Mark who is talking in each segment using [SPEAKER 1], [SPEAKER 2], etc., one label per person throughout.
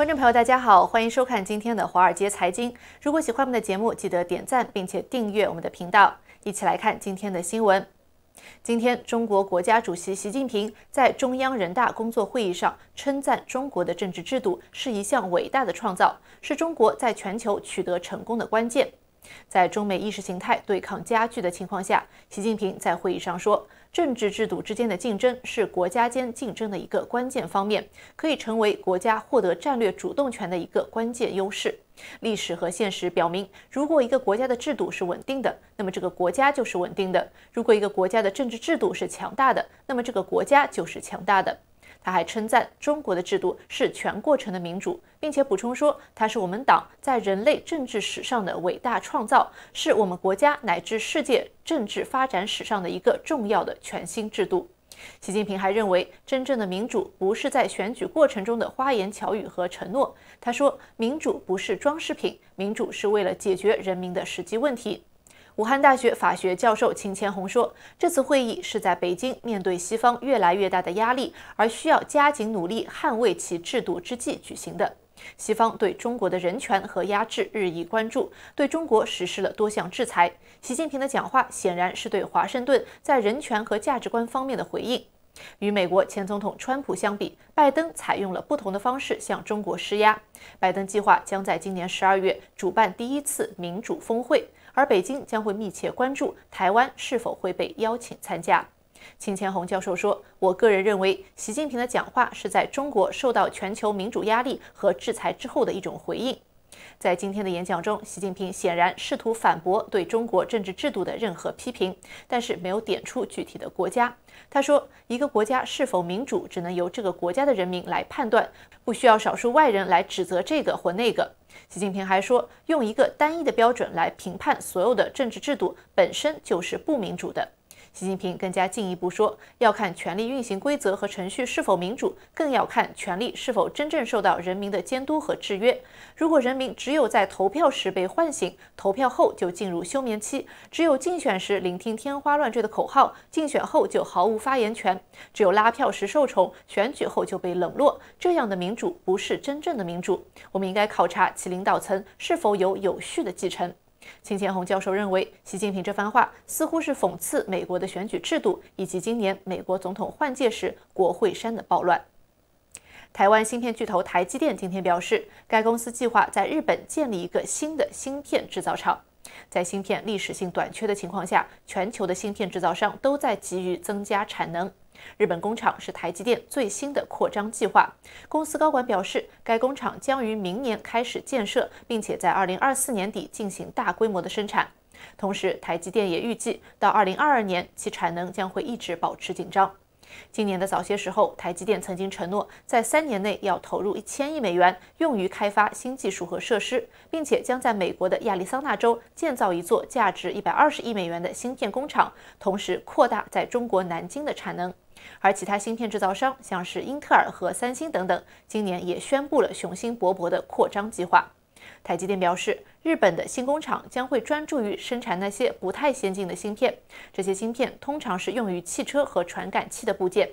[SPEAKER 1] 观众朋友，大家好，欢迎收看今天的《华尔街财经》。如果喜欢我们的节目，记得点赞并且订阅我们的频道。一起来看今天的新闻。今天，中国国家主席习近平在中央人大工作会议上称赞中国的政治制度是一项伟大的创造，是中国在全球取得成功的关键。在中美意识形态对抗加剧的情况下，习近平在会议上说。政治制度之间的竞争是国家间竞争的一个关键方面，可以成为国家获得战略主动权的一个关键优势。历史和现实表明，如果一个国家的制度是稳定的，那么这个国家就是稳定的；如果一个国家的政治制度是强大的，那么这个国家就是强大的。他还称赞中国的制度是全过程的民主，并且补充说，它是我们党在人类政治史上的伟大创造，是我们国家乃至世界政治发展史上的一个重要的全新制度。习近平还认为，真正的民主不是在选举过程中的花言巧语和承诺。他说，民主不是装饰品，民主是为了解决人民的实际问题。武汉大学法学教授秦千红说：“这次会议是在北京面对西方越来越大的压力，而需要加紧努力捍卫其制度之际举行的。西方对中国的人权和压制日益关注，对中国实施了多项制裁。习近平的讲话显然是对华盛顿在人权和价值观方面的回应。与美国前总统川普相比，拜登采用了不同的方式向中国施压。拜登计划将在今年十二月主办第一次民主峰会。”而北京将会密切关注台湾是否会被邀请参加。秦前红教授说：“我个人认为，习近平的讲话是在中国受到全球民主压力和制裁之后的一种回应。在今天的演讲中，习近平显然试图反驳对中国政治制度的任何批评，但是没有点出具体的国家。他说，一个国家是否民主，只能由这个国家的人民来判断，不需要少数外人来指责这个或那个。”习近平还说：“用一个单一的标准来评判所有的政治制度，本身就是不民主的。”习近平更加进一步说，要看权力运行规则和程序是否民主，更要看权力是否真正受到人民的监督和制约。如果人民只有在投票时被唤醒，投票后就进入休眠期；只有竞选时聆听天花乱坠的口号，竞选后就毫无发言权；只有拉票时受宠，选举后就被冷落，这样的民主不是真正的民主。我们应该考察其领导层是否有有序的继承。秦前红教授认为，习近平这番话似乎是讽刺美国的选举制度，以及今年美国总统换届时国会山的暴乱。台湾芯片巨头台积电今天表示，该公司计划在日本建立一个新的芯片制造厂。在芯片历史性短缺的情况下，全球的芯片制造商都在急于增加产能。日本工厂是台积电最新的扩张计划。公司高管表示，该工厂将于明年开始建设，并且在2024年底进行大规模的生产。同时，台积电也预计到2022年，其产能将会一直保持紧张。今年的早些时候，台积电曾经承诺，在三年内要投入1000亿美元，用于开发新技术和设施，并且将在美国的亚利桑那州建造一座价值120亿美元的芯片工厂，同时扩大在中国南京的产能。而其他芯片制造商，像是英特尔和三星等等，今年也宣布了雄心勃勃的扩张计划。台积电表示，日本的新工厂将会专注于生产那些不太先进的芯片，这些芯片通常是用于汽车和传感器的部件。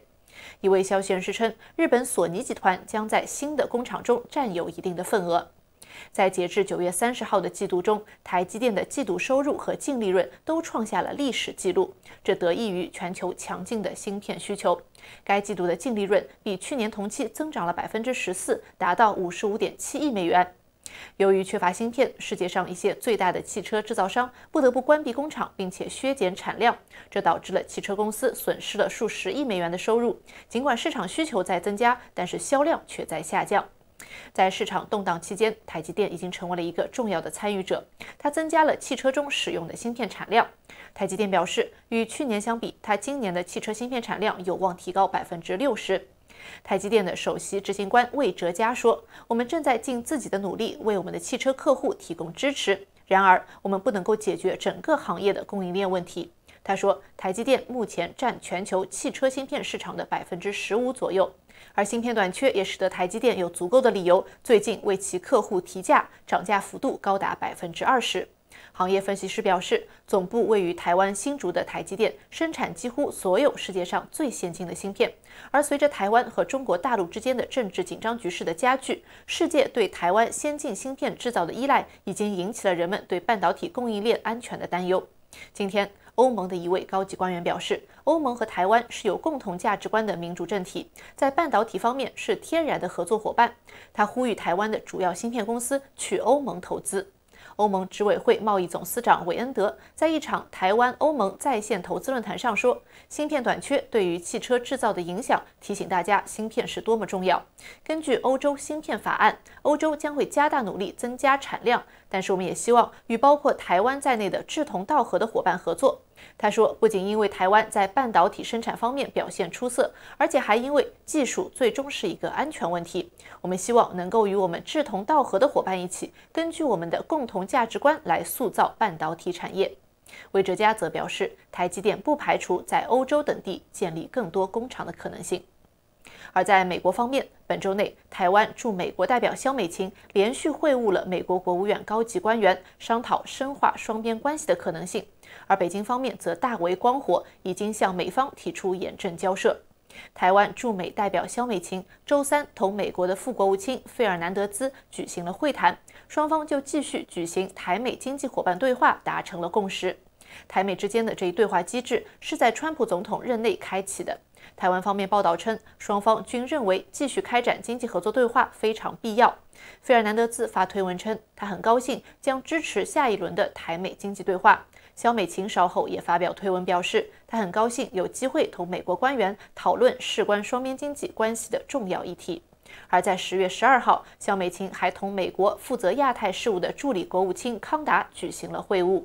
[SPEAKER 1] 一位消息人士称，日本索尼集团将在新的工厂中占有一定的份额。在截至九月三十号的季度中，台积电的季度收入和净利润都创下了历史记录，这得益于全球强劲的芯片需求。该季度的净利润比去年同期增长了百分之十四，达到五十五点七亿美元。由于缺乏芯片，世界上一些最大的汽车制造商不得不关闭工厂并且削减产量，这导致了汽车公司损失了数十亿美元的收入。尽管市场需求在增加，但是销量却在下降。在市场动荡期间，台积电已经成为了一个重要的参与者。它增加了汽车中使用的芯片产量。台积电表示，与去年相比，它今年的汽车芯片产量有望提高百分之六十。台积电的首席执行官魏哲嘉说：“我们正在尽自己的努力为我们的汽车客户提供支持。然而，我们不能够解决整个行业的供应链问题。”他说，台积电目前占全球汽车芯片市场的百分之十五左右，而芯片短缺也使得台积电有足够的理由最近为其客户提价，涨价幅度高达百分之二十。行业分析师表示，总部位于台湾新竹的台积电生产几乎所有世界上最先进的芯片，而随着台湾和中国大陆之间的政治紧张局势的加剧，世界对台湾先进芯片制造的依赖已经引起了人们对半导体供应链安全的担忧。今天，欧盟的一位高级官员表示，欧盟和台湾是有共同价值观的民主政体，在半导体方面是天然的合作伙伴。他呼吁台湾的主要芯片公司去欧盟投资。欧盟执委会贸易总司长韦恩德在一场台湾欧盟在线投资论坛上说：“芯片短缺对于汽车制造的影响，提醒大家芯片是多么重要。”根据欧洲芯片法案，欧洲将会加大努力增加产量，但是我们也希望与包括台湾在内的志同道合的伙伴合作。他说，不仅因为台湾在半导体生产方面表现出色，而且还因为技术最终是一个安全问题。我们希望能够与我们志同道合的伙伴一起，根据我们的共同价值观来塑造半导体产业。魏哲家则表示，台积电不排除在欧洲等地建立更多工厂的可能性。而在美国方面，本周内，台湾驻美国代表肖美琴连续会晤了美国国务院高级官员，商讨深化双边关系的可能性。而北京方面则大为光火，已经向美方提出严正交涉。台湾驻美代表肖美琴周三同美国的副国务卿费尔南德兹举行了会谈，双方就继续举行台美经济伙伴对话达成了共识。台美之间的这一对话机制是在川普总统任内开启的。台湾方面报道称，双方均认为继续开展经济合作对话非常必要。费尔南德兹发推文称，他很高兴将支持下一轮的台美经济对话。肖美琴稍后也发表推文表示，他很高兴有机会同美国官员讨论事关双边经济关系的重要议题。而在十月十二号，肖美琴还同美国负责亚太事务的助理国务卿康达举行了会晤。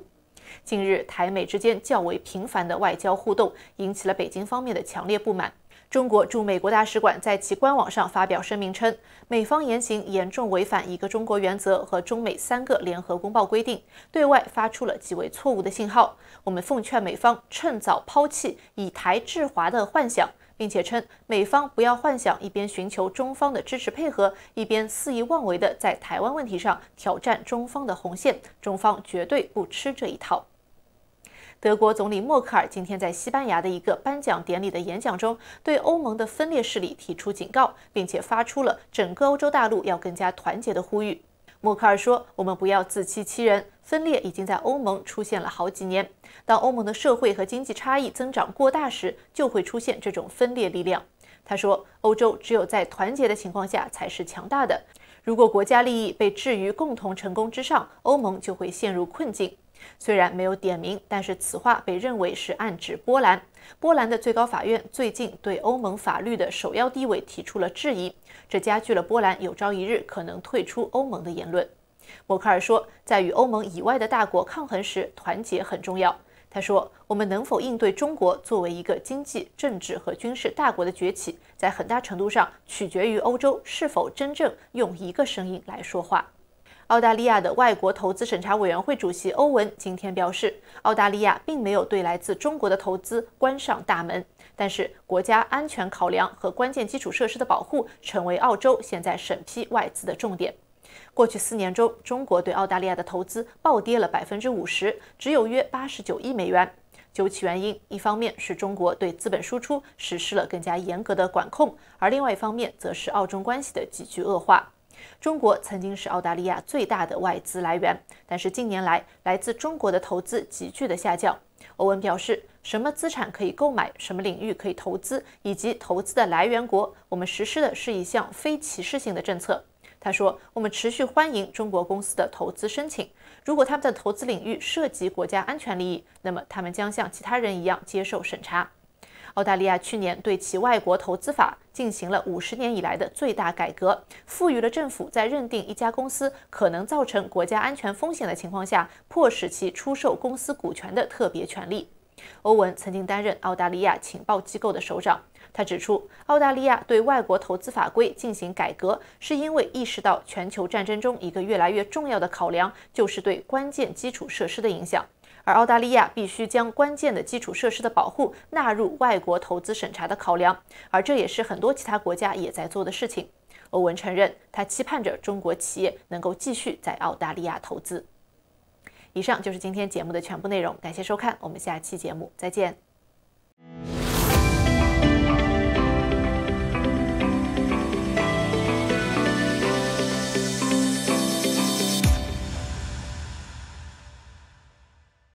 [SPEAKER 1] 近日，台美之间较为频繁的外交互动，引起了北京方面的强烈不满。中国驻美国大使馆在其官网上发表声明称，美方言行严重违反“一个中国”原则和中美三个联合公报规定，对外发出了极为错误的信号。我们奉劝美方趁早抛弃以台制华的幻想。并且称美方不要幻想一边寻求中方的支持配合，一边肆意妄为的在台湾问题上挑战中方的红线，中方绝对不吃这一套。德国总理默克尔今天在西班牙的一个颁奖典礼的演讲中，对欧盟的分裂势力提出警告，并且发出了整个欧洲大陆要更加团结的呼吁。默克尔说：“我们不要自欺欺人。”分裂已经在欧盟出现了好几年。当欧盟的社会和经济差异增长过大时，就会出现这种分裂力量。他说：“欧洲只有在团结的情况下才是强大的。如果国家利益被置于共同成功之上，欧盟就会陷入困境。”虽然没有点名，但是此话被认为是暗指波兰。波兰的最高法院最近对欧盟法律的首要地位提出了质疑，这加剧了波兰有朝一日可能退出欧盟的言论。默克尔说，在与欧盟以外的大国抗衡时，团结很重要。他说：“我们能否应对中国作为一个经济、政治和军事大国的崛起，在很大程度上取决于欧洲是否真正用一个声音来说话。”澳大利亚的外国投资审查委员会主席欧文今天表示，澳大利亚并没有对来自中国的投资关上大门，但是国家安全考量和关键基础设施的保护成为澳洲现在审批外资的重点。过去四年中，中国对澳大利亚的投资暴跌了百分之五十，只有约八十九亿美元。究其原因，一方面是中国对资本输出实施了更加严格的管控，而另外一方面则是澳中关系的急剧恶化。中国曾经是澳大利亚最大的外资来源，但是近年来来自中国的投资急剧的下降。欧文表示：“什么资产可以购买，什么领域可以投资，以及投资的来源国，我们实施的是一项非歧视性的政策。”他说：“我们持续欢迎中国公司的投资申请。如果他们的投资领域涉及国家安全利益，那么他们将像其他人一样接受审查。”澳大利亚去年对其外国投资法进行了五十年以来的最大改革，赋予了政府在认定一家公司可能造成国家安全风险的情况下，迫使其出售公司股权的特别权利。欧文曾经担任澳大利亚情报机构的首长。他指出，澳大利亚对外国投资法规进行改革，是因为意识到全球战争中一个越来越重要的考量，就是对关键基础设施的影响，而澳大利亚必须将关键的基础设施的保护纳入外国投资审查的考量，而这也是很多其他国家也在做的事情。欧文承认，他期盼着中国企业能够继续在澳大利亚投资。以上就是今天节目的全部内容，感谢收看，我们下期节目再见。